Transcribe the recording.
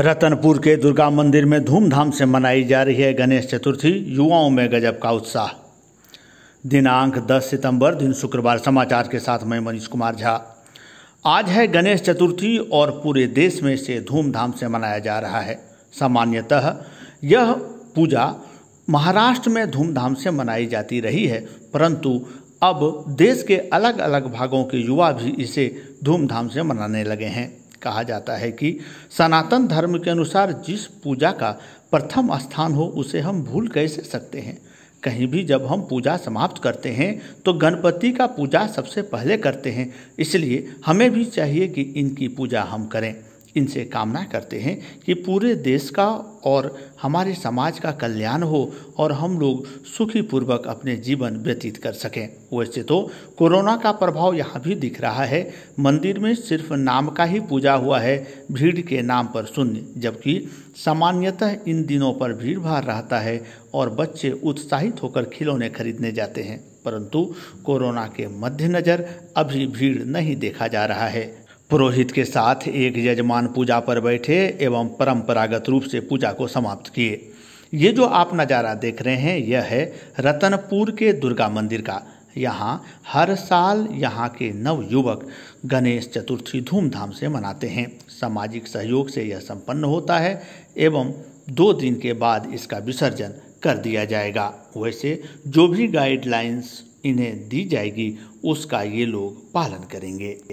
रतनपुर के दुर्गा मंदिर में धूमधाम से मनाई जा रही है गणेश चतुर्थी युवाओं में गजब का उत्साह दिनांक 10 सितंबर दिन शुक्रवार समाचार के साथ मैं मनीष कुमार झा आज है गणेश चतुर्थी और पूरे देश में इसे धूमधाम से मनाया जा रहा है सामान्यतः यह पूजा महाराष्ट्र में धूमधाम से मनाई जाती रही है परंतु अब देश के अलग अलग भागों के युवा भी इसे धूमधाम से मनाने लगे हैं कहा जाता है कि सनातन धर्म के अनुसार जिस पूजा का प्रथम स्थान हो उसे हम भूल कैसे सकते हैं कहीं भी जब हम पूजा समाप्त करते हैं तो गणपति का पूजा सबसे पहले करते हैं इसलिए हमें भी चाहिए कि इनकी पूजा हम करें इनसे कामना करते हैं कि पूरे देश का और हमारे समाज का कल्याण हो और हम लोग सुखी पूर्वक अपने जीवन व्यतीत कर सकें वैसे तो कोरोना का प्रभाव यहाँ भी दिख रहा है मंदिर में सिर्फ नाम का ही पूजा हुआ है भीड़ के नाम पर शून्य जबकि सामान्यतः इन दिनों पर भीड़ भाड़ रहता है और बच्चे उत्साहित होकर खिलौने खरीदने जाते हैं परंतु कोरोना के मद्देनज़र अभी भीड़ नहीं देखा जा रहा है पुरोहित के साथ एक यजमान पूजा पर बैठे एवं परंपरागत रूप से पूजा को समाप्त किए ये जो आप नज़ारा देख रहे हैं यह है रतनपुर के दुर्गा मंदिर का यहाँ हर साल यहाँ के नव युवक गणेश चतुर्थी धूमधाम से मनाते हैं सामाजिक सहयोग से यह संपन्न होता है एवं दो दिन के बाद इसका विसर्जन कर दिया जाएगा वैसे जो भी गाइडलाइंस इन्हें दी जाएगी उसका ये लोग पालन करेंगे